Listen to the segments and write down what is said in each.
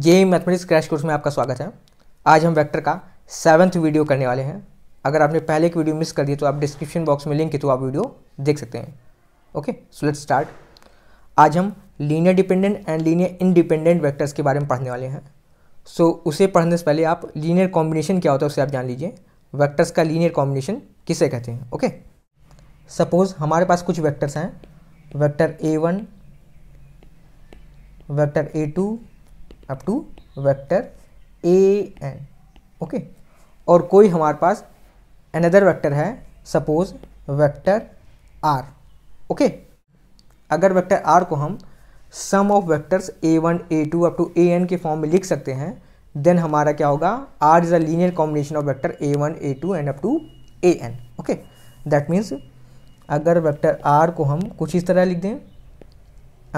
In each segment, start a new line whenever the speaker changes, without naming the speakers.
ये mathematics crash course में आपका स्वागत है आज हम वेक्टर का सेवन्थ वीडियो करने वाले हैं अगर आपने पहले की वीडियो मिस कर दी तो आप डिस्क्रिप्शन बॉक्स में लिंक के तो आप वीडियो देख सकते हैं ओके सो लेट स्टार्ट आज हम linear dependent and linear independent vectors के बारे में पढ़ने वाले हैं सो so, उसे पढ़ने से पहले आप लीनियर कॉम्बिनेशन क्या होता है उसे आप जान लीजिए वैक्टर्स का लीनियर कॉम्बिनेशन किसे कहते हैं ओके सपोज़ हमारे पास कुछ वैक्टर्स हैं vector A one vector A two up to vector A N okay और कोई हमारे पास अनदर वेक्टर है सपोज वेक्टर आर ओके अगर वेक्टर आर को हम sum of vectors A one A two up to A N के form में लिख सकते हैं देन हमारा क्या होगा R is a linear combination of vector A one A two and up to A N okay that means अगर vector R को हम कुछ इस तरह लिख दें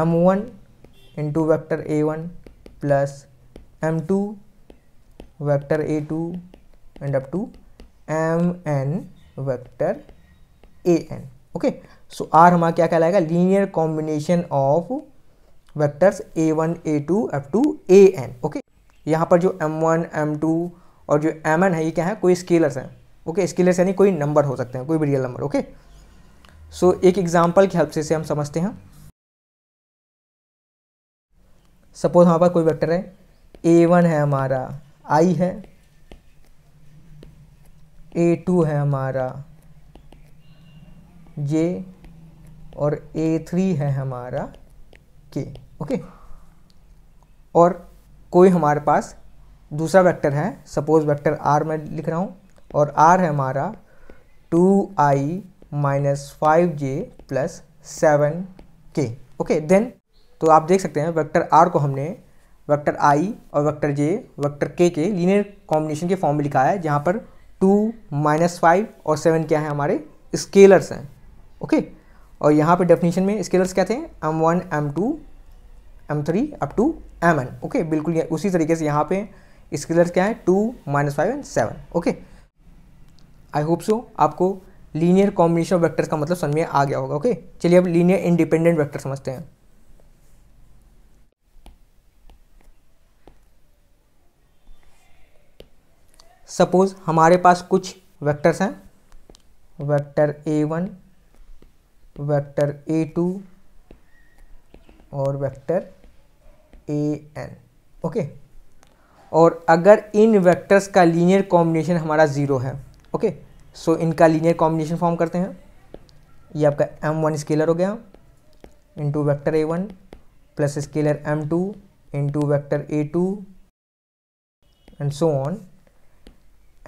M one into vector A one plus M two vector A two and up to M N vector A N okay so R हमारा क्या कहलाएगा linear combination of vectors A one A two up to A N okay यहाँ पर जो M one M to और जो M N है ये क्या है कोई स्केलर्स हैं ओके स्केलर्स यानी कोई नंबर हो सकते हैं कोई भी रियल नंबर ओके सो एक एग्जाम्पल की हेल्प से हम समझते हैं सपोज हमारे पास कोई वेक्टर है ए वन है हमारा आई है ए टू है हमारा जे और ए थ्री है हमारा के ओके और कोई हमारे पास दूसरा वेक्टर है सपोज वेक्टर आर मैं लिख रहा हूँ और आर है हमारा two I minus five J plus seven K okay then तो आप देख सकते हैं वेक्टर आर को हमने वेक्टर आई और वेक्टर जे वेक्टर के के लीनियर कॉम्बिनेशन के फॉर्म में लिखा है जहाँ पर टू माइनस फाइव और सेवन क्या है हमारे स्केलर्स हैं ओके और यहाँ पर डेफिनेशन में स्केलर्स क्या थे M one M two M three up to M N okay बिल्कुल उसी तरीके से यहाँ पे स्केलर्स क्या है two minus five and seven okay I hope so आपको लीनियर कॉम्बिनेशन ऑफ वेक्टर्स का मतलब समझ में आ गया होगा ओके चलिए अब लीनियर इंडिपेंडेंट वेक्टर समझते हैं सपोज़ हमारे पास कुछ वेक्टर्स हैं vector A one vector A two और वेक्टर ए एन ओके और अगर इन वेक्टर्स का लीनियर कॉम्बिनेशन हमारा ज़ीरो है ओके सो इनका लीनियर कॉम्बिनेशन फॉर्म करते हैं ये आपका एम वन स्केलर हो गया into vector A one plus scalar M two into vector A two and so on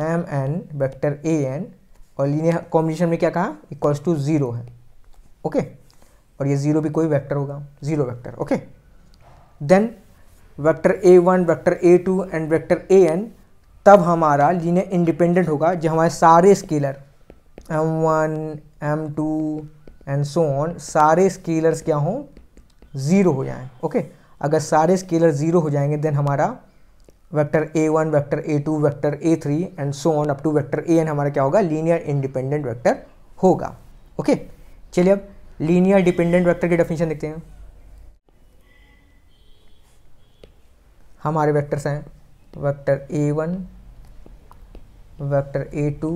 M N vector A N और लीनियर कॉम्बिनेशन में क्या कहा इक्वल्स टू ज़ीरो है ओके और ये ज़ीरो भी कोई वेक्टर होगा zero vector okay then vector A one vector A two and vector A N तब हमारा लीनियर इंडिपेंडेंट होगा जो हमारे सारे scalar M one M two and so on सारे स्केलर्स क्या हों ज़ीरो हो जाएं ओके अगर सारे स्केलर ज़ीरो हो जाएंगे देन हमारा vector A one vector A two vector A three and so on up to vector A N हमारा क्या होगा लीनियर इंडिपेंडेंट वैक्टर होगा ओके चलिए अब लीनियर डिपेंडेंट वैक्टर की डेफिनेशन देखते हैं हमारे वैक्टर्स हैं vector A one vector A two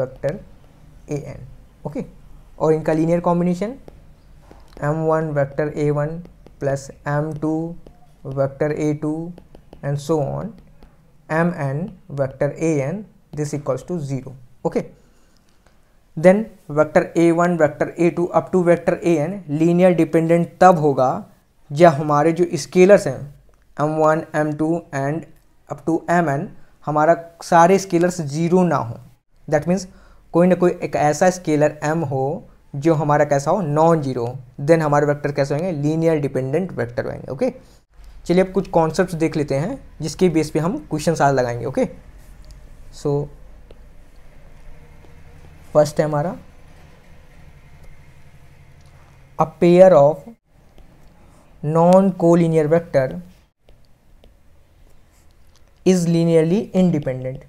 vector A N okay और इनका linear combination M one vector A one plus M two vector A two and so on M N vector A N this equals to zero okay then vector A one vector A two up to vector A N linear dependent तब होगा जब हमारे जो scalars हैं M one M two and up to M N हमारा सारे scalars zero ना हो दैट मीन्स कोई ना कोई एक ऐसा स्केलर एम हो जो हमारा कैसा हो नॉन जीरो देन हमारे वेक्टर कैसे होंगे लीनियर डिपेंडेंट वेक्टर होंगे ओके चलिए अब कुछ कॉन्सेप्ट देख लेते हैं जिसके बेस पे हम क्वेश्चन आज लगाएंगे ओके सो फर्स्ट है हमारा a pair of non collinear vector is linearly independent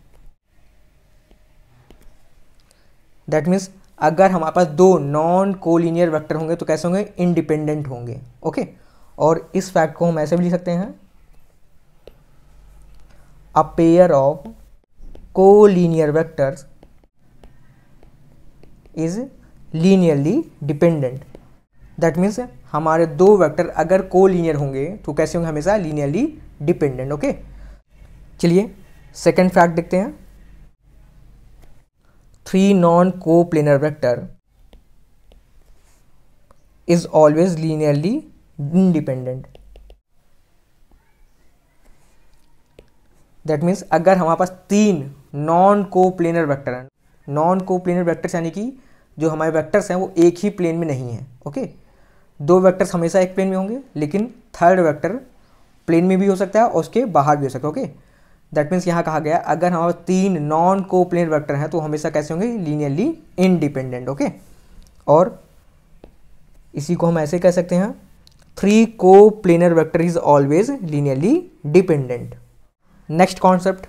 that means अगर हमारे पास दो नॉन कोलिनियर वेक्टर होंगे तो कैसे होंगे इंडिपेंडेंट होंगे ओके okay? और इस फैक्ट को हम ऐसे भी लिख सकते हैं a pair of collinear vectors is linearly dependent that means हमारे दो वैक्टर अगर को लीनियर होंगे तो कैसे होंगे हमेशा लीनियरली डिपेंडेंट ओके चलिए सेकेंड फैक्ट देखते हैं three non coplanar vector is always linearly independent that means अगर हमारे पास तीन नॉन को प्लेनर वैक्टर हैं नॉन को प्लेनर वैक्टर्स यानी कि जो हमारे वैक्टर्स हैं वो एक ही प्लेन में नहीं है ओके दो वैक्टर्स हमेशा एक प्लेन में होंगे लेकिन थर्ड वैक्टर प्लेन में भी हो सकता है और उसके बाहर भी हो सकता है ओके दैट मीन्स यहाँ कहा गया अगर हमारे तीन नॉन को प्लेनर वैक्टर हैं तो हमेशा कैसे होंगे लीनियरली इनडिपेंडेंट ओके और इसी को हम ऐसे कह सकते हैं three coplanar vector is always linearly dependent. Next concept.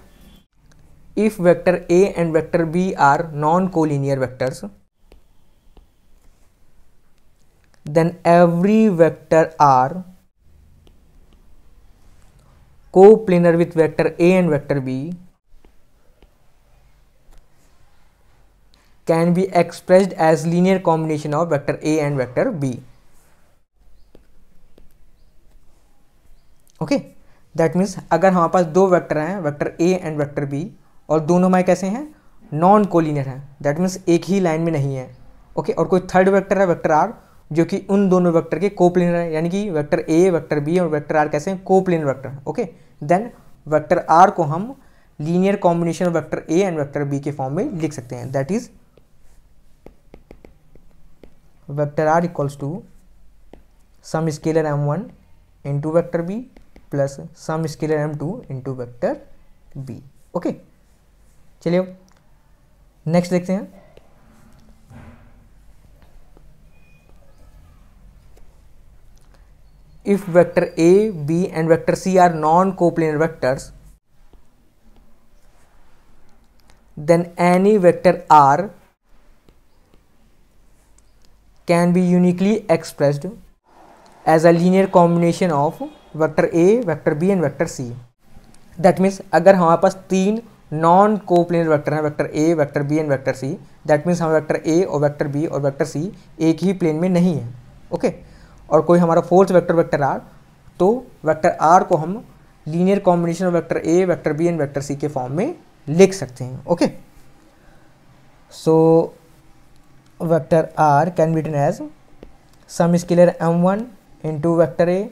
If vector A and vector B are non-collinear vectors, then every vector R coplanar with vector A and vector B can be expressed as linear combination of vector A and vector B. Okay that means अगर हमारे पास दो vector हैं vector A and vector B और दोनों हमारे कैसे हैं नॉन कोलिनियर हैं दैट मीन्स एक ही लाइन में नहीं है ओके okay? और कोई थर्ड वैक्टर है वैक्टर आर जो कि उन दोनों वैक्टर के कोप्लेनर है यानी कि वैक्टर ए वैक्टर बी और वैक्टर आर कैसे हैं coplanar vector okay then vector R को हम linear combination of vector A and vector B के फॉर्म में लिख सकते हैं that is vector R equals to sum scalar M one into vector B plus some scalar M two into vector B okay चलिए next देखते हैं if vector A B and vector C are non coplanar vectors then any vector R can be uniquely expressed as a linear combination of vector A vector B and vector C that means अगर हमारे पास तीन non coplanar vector हैं vector A vector B and vector C that means हमारा vector A और vector B और vector C एक ही प्लेन में नहीं है ओके okay? और कोई हमारा फोर्थ वेक्टर वेक्टर आर तो वेक्टर आर को हम linear combination of vector A vector B and vector C के फॉर्म में लिख सकते हैं okay so vector R can be written as some scalar M one into vector A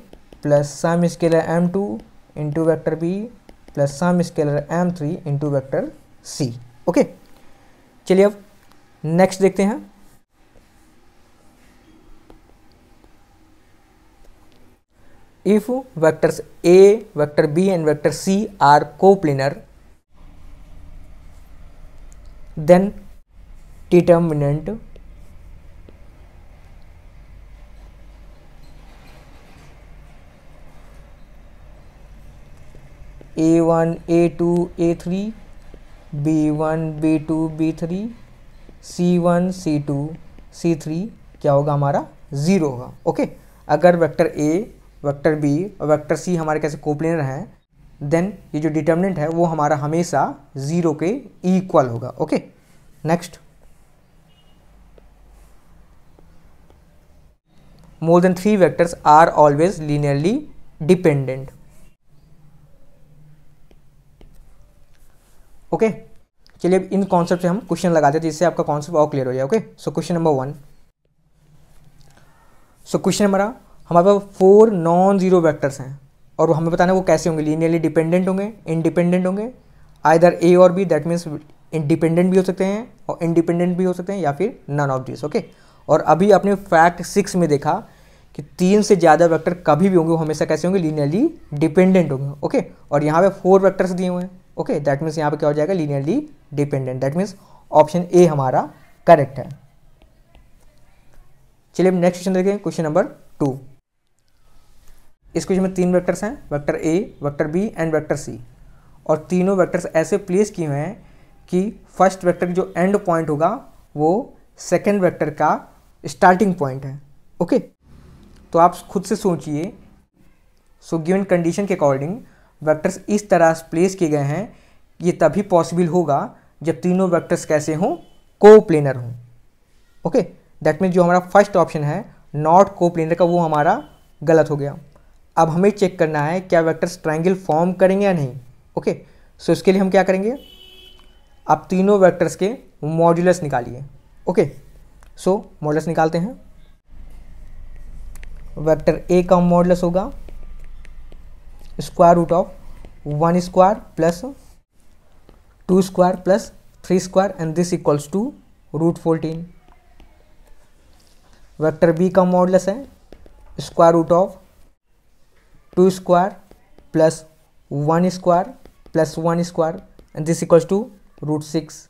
plus some scalar M two into vector B plus some scalar M three into vector C okay चलिए अब next देखते हैं vectors A vector B and vector C are को coplanar then determinant A one A two A three B one B two B three C one C two C three क्या होगा हमारा zero होगा okay अगर vector A vector B और vector C हमारे कैसे coplanar हैं देन ये जो डिटर्मिनेंट है वो हमारा हमेशा ज़ीरो के इक्वल होगा okay next more than three vectors are always linearly dependent okay चलिए अब इन कॉन्सेप्ट से हम क्वेश्चन लगाते हैं जिससे आपका कॉन्सेप्ट और क्लियर हो जाए okay so question number one so question number हमारे पास फोर नॉन जीरो वैक्टर्स हैं और हमें बताना वो कैसे होंगे लीनियरली डिपेंडेंट होंगे इनडिपेंडेंट होंगे आइधर ए और बी दैट मीन्स इंडिपेंडेंट भी हो सकते हैं और इंडिपेंडेंट भी हो सकते हैं या फिर नन ऑफ दिस ओके और अभी आपने फैक्ट सिक्स में देखा कि तीन से ज़्यादा वेक्टर कभी भी होंगे वो हमेशा कैसे होंगे लीनियरली डिपेंडेंट होंगे ओके और यहाँ पे फोर वेक्टर्स दिए हुए हैं ओके दैट मीन्स यहाँ पर क्या हो जाएगा linearly dependent that means option A हमारा करेक्ट है चलिए नेक्स्ट क्वेश्चन देखें क्वेश्चन नंबर टू इस क्वेश्चन में तीन वेक्टर्स हैं vector A vector B and vector C और तीनों वेक्टर्स ऐसे प्लेस किए हुए हैं कि फर्स्ट वेक्टर जो एंड पॉइंट होगा वो सेकेंड वेक्टर का स्टार्टिंग पॉइंट है ओके तो आप खुद से सोचिए सो गिवन कंडीशन के अकॉर्डिंग वेक्टर्स इस तरह से प्लेस किए गए हैं ये तभी पॉसिबल होगा जब तीनों वेक्टर्स कैसे हों को प्लेनर हों ओके दैट मीन्स जो हमारा फर्स्ट ऑप्शन है नॉट को प्लेनर का वो हमारा गलत हो गया अब हमें चेक करना है क्या वैक्टर्स ट्राइंगल फॉर्म करेंगे या नहीं ओके सो इसके लिए हम क्या करेंगे आप तीनों वैक्टर्स के मॉड्यूलस निकालिए ओके सो मॉडल्स निकालते हैं वेक्टर ए का मॉडल्स होगा square root of one square plus two square plus three square and this equals to root fourteen vector B का मॉडलस है square root of two square plus one square plus one square and this equals to root six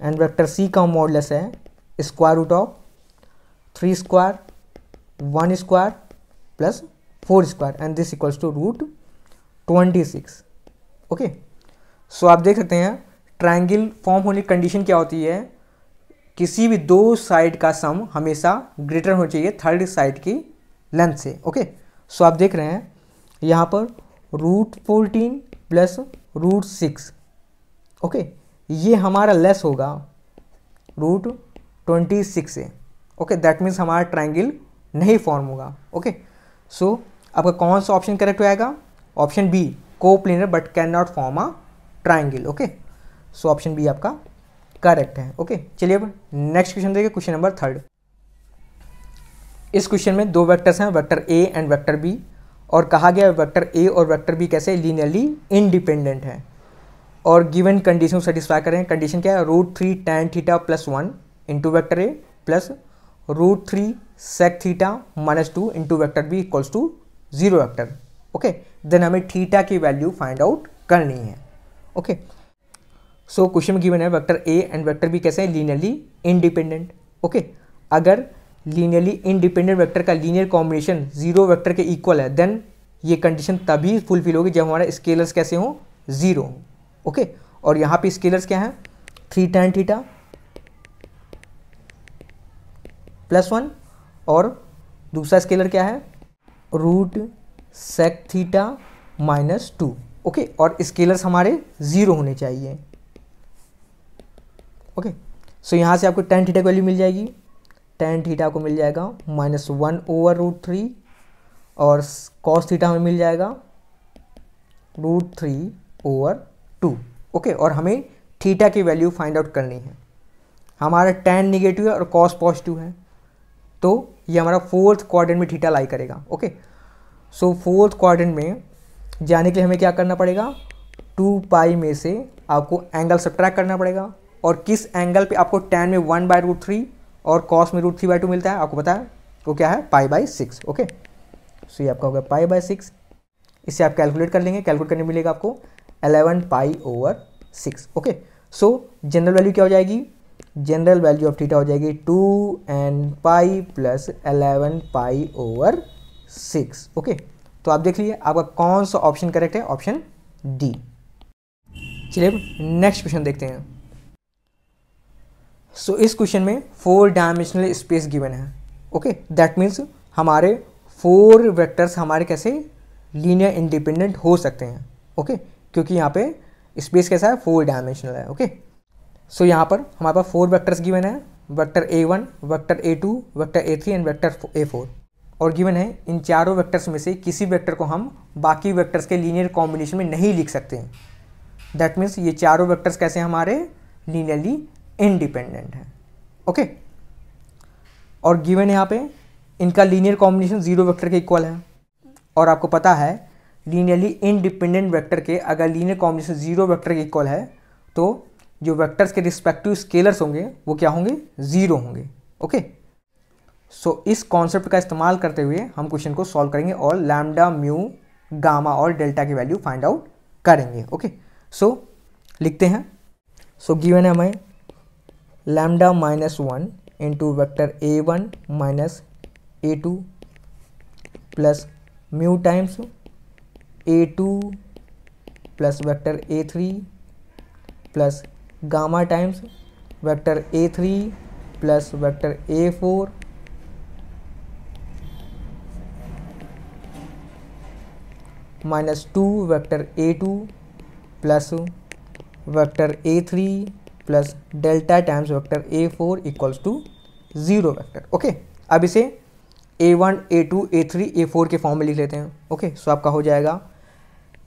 and vector C का modulus है square root of three square one square plus four square and this equals to root twenty six okay so आप देख सकते हैं triangle form होने की condition क्या होती है किसी भी दो साइड का सम हमेशा ग्रेटर होना चाहिए थर्ड साइड की लेंथ से ओके सो आप देख रहे हैं यहाँ पर root fourteen plus root six okay ये हमारा लेस होगा रूट ट्वेंटी सिक्स से ओके दैट मीन्स हमारा ट्राइंगल नहीं फॉर्म होगा ओके सो आपका कौन सा ऑप्शन करेक्ट हो जाएगा option B coplanar but can not form a triangle okay so option B आपका करेक्ट है ओके okay? चलिए अब नेक्स्ट क्वेश्चन देखिए क्वेश्चन नंबर थर्ड इस क्वेश्चन में दो वेक्टर्स हैं vector A and vector B और कहा गया वेक्टर ए और वेक्टर बी कैसे लीनियरली इंडिपेंडेंट है और गिवन कंडीशन को सेटिस्फाई करें कंडीशन क्या है root three tan theta plus one into vector A plus root three sec theta minus two into vector B equals to zero vector okay then हमें theta की value find out करनी है okay so question given है vector A and vector B कैसे हैं linearly independent okay अगर linearly independent vector का linear combination zero vector के इक्वल है देन ये कंडीशन तभी फुलफिल होगी जब हमारे स्केलर्स कैसे हों ज़ीरो ओके और यहाँ पे स्केलर्स क्या हैं theta and theta plus one और दूसरा स्केलर क्या है root sec theta minus two okay और स्केलर्स हमारे ज़ीरो होने चाहिए ओके सो यहाँ से आपको टेन थीटा की वैल्यू मिल जाएगी टेन थीटा को मिल जाएगा minus one over root three और कॉस थीटा हमें मिल जाएगा root three over two okay और हमें थीटा की वैल्यू फाइंड आउट करनी है हमारा टेन निगेटिव है और कॉस पॉजिटिव है तो ये हमारा फोर्थ क्वाड्रेंट में थीटा लाई करेगा ओके सो फोर्थ क्वाड्रेंट में जाने के लिए हमें क्या करना पड़ेगा टू पाई में से आपको एंगल सब्ट्रैक्ट करना पड़ेगा और किस एंगल पे आपको टेन में वन बाय रूट थ्री और कॉस में रूट थ्री बाई टू मिलता है आपको पता है वो क्या है pi by six okay so ये आपका होगा पाई बाई सिक्स इसे आप कैलकुलेट कर लेंगे कैलकुलेट करने मिलेगा आपको eleven pi over six okay so general value क्या हो जाएगी जनरल वैल्यू ऑफ थीटा हो जाएगी two N pi plus eleven pi over six okay तो आप देख लीजिए आपका कौन सा ऑप्शन करेक्ट है ऑप्शन डी चलिए नेक्स्ट क्वेश्चन देखते हैं सो so, इस क्वेश्चन में फोर डायमेंशनल स्पेस गिवन है ओके दैट मीन्स हमारे फोर वेक्टर्स हमारे कैसे लीनियर इंडिपेंडेंट हो सकते हैं ओके okay? क्योंकि यहाँ पे स्पेस कैसा है फोर डायमेंशनल है ओके okay? सो यहाँ पर हमारे पास फोर वैक्टर्स गिवन है vector A one vector A two vector A three and vector A four और गिवन है इन चारों वैक्टर्स में से किसी वैक्टर को हम बाकी वैक्टर्स के लीनियर कॉम्बिनेशन में नहीं लिख सकते हैं दैट मीन्स ये चारों वैक्टर्स कैसे हमारे लीनियरली इंडिपेंडेंट हैं ओके और गिवन यहाँ पे इनका लीनियर कॉम्बिनेशन जीरो वैक्टर के इक्वल है और आपको पता है लीनियरली इंडिपेंडेंट वैक्टर के अगर लीनियर कॉम्बिनेशन जीरो वैक्टर के इक्वल है तो जो वेक्टर्स के रिस्पेक्टिव स्केलर्स होंगे वो क्या होंगे ज़ीरो होंगे ओके सो so, इस कॉन्सेप्ट का इस्तेमाल करते हुए हम क्वेश्चन को सॉल्व करेंगे और लैमडा म्यू गामा और डेल्टा की वैल्यू फाइंड आउट करेंगे ओके सो so, लिखते हैं सो गिवन है हमें lambda minus one into vector A one minus A two plus mu times A two plus vector A three plus gamma times vector A three plus vector A four minus two vector A two plus vector A three plus delta times vector A four equals to zero vector okay अब इसे A one A two A three A four के form में लिख लेते हैं okay so आपका हो जाएगा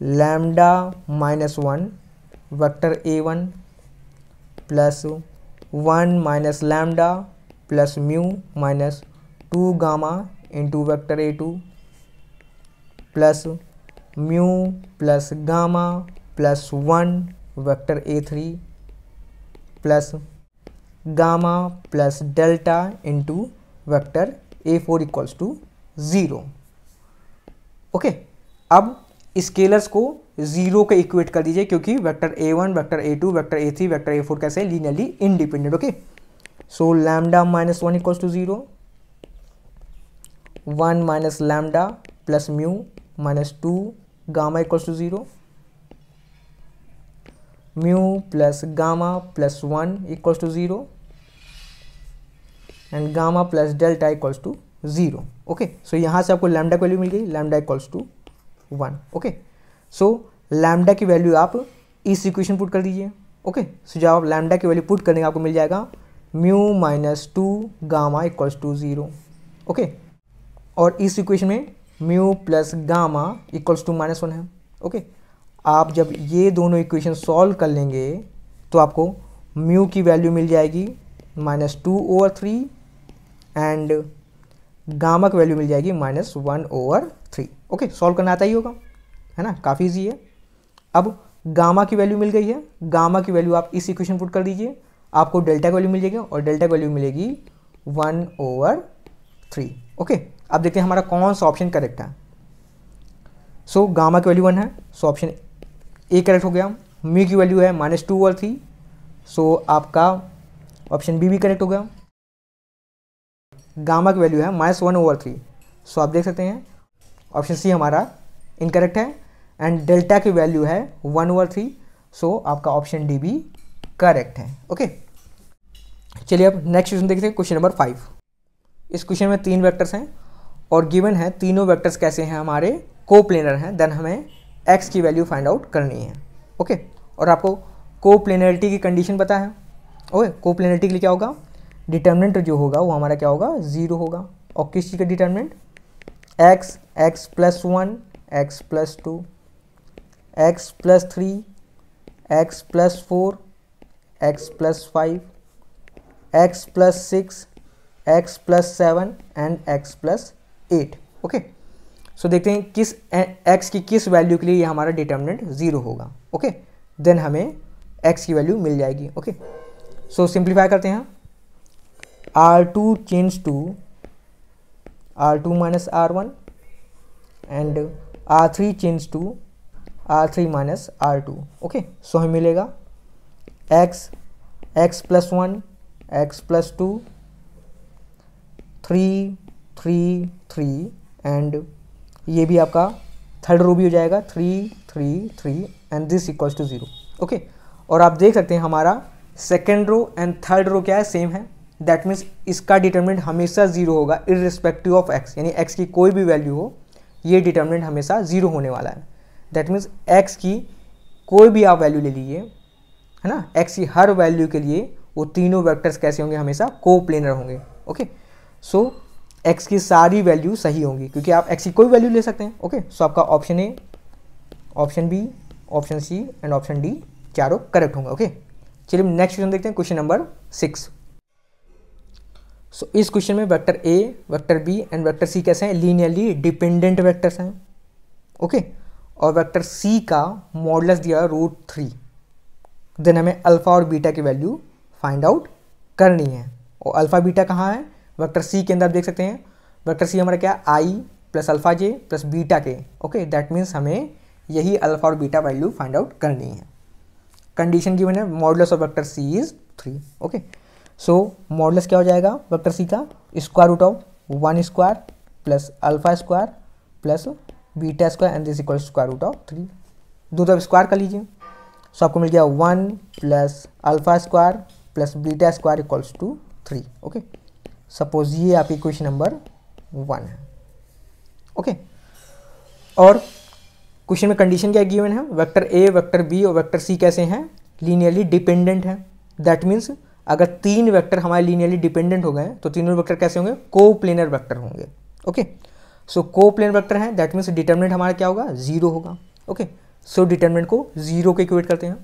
lambda minus one vector A one plus one minus lambda plus mu minus two gamma into vector A two plus mu plus gamma plus one vector A three plus gamma plus delta into vector A four equals to zero okay अब scalars को zero को equate कर दीजिए क्योंकि vector A one vector A two vector A three vector A four कैसे linearly independent okay so lambda minus one equal to zero one minus lambda plus mu minus two gamma equal to zero mu plus gamma plus one equal to zero and gamma plus delta equals to zero okay so यहाँ से आपको lambda को value मिल गई lambda equals to one okay so lambda की value आप इस equation put कर दीजिए ओके सो जब आप लैमडा की वैल्यू पुट करने आपको मिल जाएगा mu minus two gamma equals to zero okay और इस इक्वेशन में mu plus gamma equals to minus one है ओके okay? आप जब ये दोनों इक्वेशन सॉल्व कर लेंगे तो आपको म्यू की वैल्यू मिल जाएगी minus two over three and gamma की वैल्यू मिल जाएगी minus one over three okay solve करना आता ही होगा है ना काफ़ी ईजी है अब गामा की वैल्यू मिल गई है गामा की वैल्यू आप इस इक्वेशन पुट कर दीजिए आपको डेल्टा की वैल्यू मिल जाएगी और डेल्टा की वैल्यू मिलेगी वन ओवर थ्री ओके अब देखते हैं हमारा कौन सा ऑप्शन करेक्ट है सो so, गामा की वैल्यू वन है सो ऑप्शन ए करेक्ट हो गया मी की वैल्यू है minus two over three so आपका ऑप्शन बी भी करेक्ट हो गया गामा की वैल्यू है minus one over three so आप देख सकते हैं ऑप्शन सी हमारा इनकरेक्ट है एंड डेल्टा की वैल्यू है वन ओवर थ्री सो आपका ऑप्शन डी भी करेक्ट है ओके चलिए अब नेक्स्ट क्वेश्चन देखते हैं क्वेश्चन नंबर फाइव इस क्वेश्चन में तीन वेक्टर्स हैं और गिवन है तीनों वेक्टर्स कैसे हैं हमारे को प्लेनर हैं देन हमें एक्स की वैल्यू फाइंड आउट करनी है ओके okay? और आपको को प्लेनरिटी की कंडीशन पता है ओके को प्लेनरिटी के लिए क्या होगा डिटर्मिनेंट जो होगा वो हमारा क्या होगा ज़ीरो होगा और किस चीज़ का determinant X x plus one x plus two X plus three X plus four X plus five X plus six X plus seven and X plus eight okay so देखते हैं किस एक्स की किस वैल्यू के लिए ये हमारा determinant zero होगा ओके okay? देन हमें एक्स की वैल्यू मिल जाएगी ओके सो सिंप्लीफाई करते हैं R two change to R two minus R one and R three change to R three minus R two okay so हमें मिलेगा x x plus one x plus two three three three and ये भी आपका third row भी हो जाएगा three three three and this equals to zero okay और आप देख सकते हैं हमारा second row and third row क्या है सेम है दैट मीन्स इसका डिटर्मिनेंट हमेशा ज़ीरो होगा इरिस्पेक्टिव ऑफ एक्स यानी एक्स की कोई भी वैल्यू हो ये डिटर्मिनेंट हमेशा ज़ीरो होने वाला है दैट मीन्स एक्स की कोई भी आप वैल्यू ले लीजिए है ना एक्स की हर वैल्यू के लिए वो तीनों वेक्टर्स कैसे होंगे हमेशा को प्लेनर होंगे ओके सो एक्स की सारी वैल्यू सही होंगी क्योंकि आप एक्स की कोई वैल्यू ले सकते हैं ओके सो आपका option A option B option C and option D चारों करेक्ट होंगे ओके चलिए नेक्स्ट क्वेश्चन देखते हैं क्वेश्चन नंबर सिक्स सो इस क्वेश्चन में vector A vector B and vector C कैसे हैं लीनियरली डिपेंडेंट वेक्टर्स हैं ओके okay? और वेक्टर सी का मॉडलस दिया है रूट थ्री देन हमें अल्फ़ा और बीटा की वैल्यू फाइंड आउट करनी है और अल्फ़ा बीटा कहाँ है वेक्टर सी के अंदर देख सकते हैं वेक्टर सी हमारा क्या i plus alpha j plus beta k okay that means हमें यही अल्फ़ा और बीटा वैल्यू फाइंड आउट करनी है कंडीशन की मैंने modulus of vector C is three okay so modulus क्या हो जाएगा वैक्टर सी का square root of one square plus alpha square plus beta square and this equal square root of three दो तरफ तो स्क्वायर कर लीजिए सो आपको मिल गया one plus alpha square plus beta square equals to three okay suppose ये आपकी क्वेश्चन नंबर वन है ओके okay? और क्वेश्चन में कंडीशन क्या गिवन है वेक्टर ए वेक्टर बी और वेक्टर सी कैसे हैं लीनियरली डिपेंडेंट हैं दैट मीन्स अगर तीन वेक्टर हमारे लीनियरली डिपेंडेंट हो गए तो तीनों वेक्टर कैसे होंगे को प्लेनर वैक्टर होंगे okay okay? So coplanar vector है दैट मीन्स डिटर्मिनेंट हमारा क्या होगा जीरो होगा ओके सो डिटर्मिनेंट को जीरो के इक्वेट करते हैं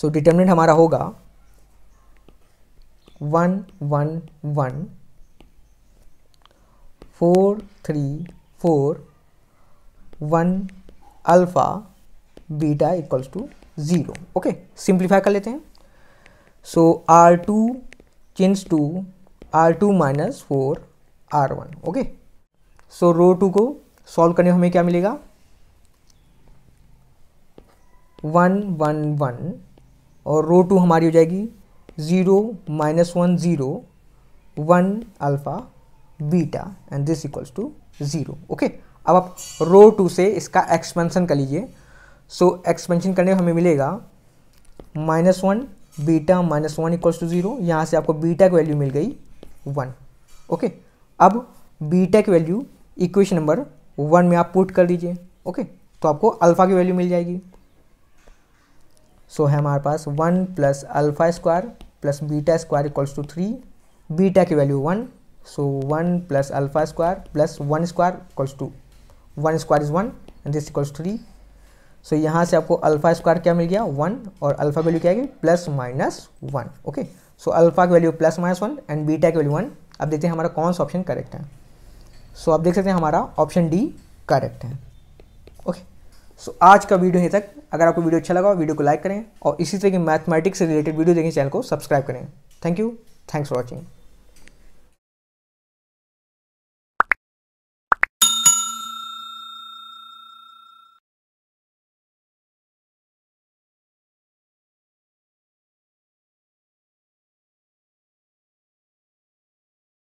सो so, डिटर्मिनेंट हमारा होगा one one one four three four one alpha beta equals to zero okay simplify कर लेते हैं so R two change to R two minus four R one okay so row two को solve करने में हमें क्या मिलेगा वन वन वन और रो टू हमारी हो जाएगी zero minus one zero one alpha beta and this equals to zero okay अब आप रो टू से इसका एक्सपेंशन कर लीजिए सो एक्सपेंशन करने में हमें मिलेगा minus one beta minus one equals to zero यहाँ से आपको बीटा की वैल्यू मिल गई वन ओके okay? अब बीटा की वैल्यू इक्वेशन नंबर वन में आप पुट कर दीजिए ओके तो आपको अल्फ़ा की वैल्यू मिल जाएगी सो so, है हमारे पास one plus alpha square plus beta square equals to three beta की value one so one plus alpha square plus one square equals to one square is one and this equals three so यहाँ से आपको alpha square क्या मिल गया one और alpha value क्या आएगी plus minus one okay so alpha की value plus minus one and beta की वैल्यू वन अब देखते हैं हमारा कौन सा ऑप्शन करेक्ट है सो आप देख सकते हैं हमारा ऑप्शन डी करेक्ट है ओके सो आज का वीडियो यहीं तक अगर आपको वीडियो अच्छा लगा वीडियो को लाइक करें और इसी तरह की मैथमेटिक्स से रिलेटेड वीडियो देखें चैनल को सब्सक्राइब करें thank you thanks for watching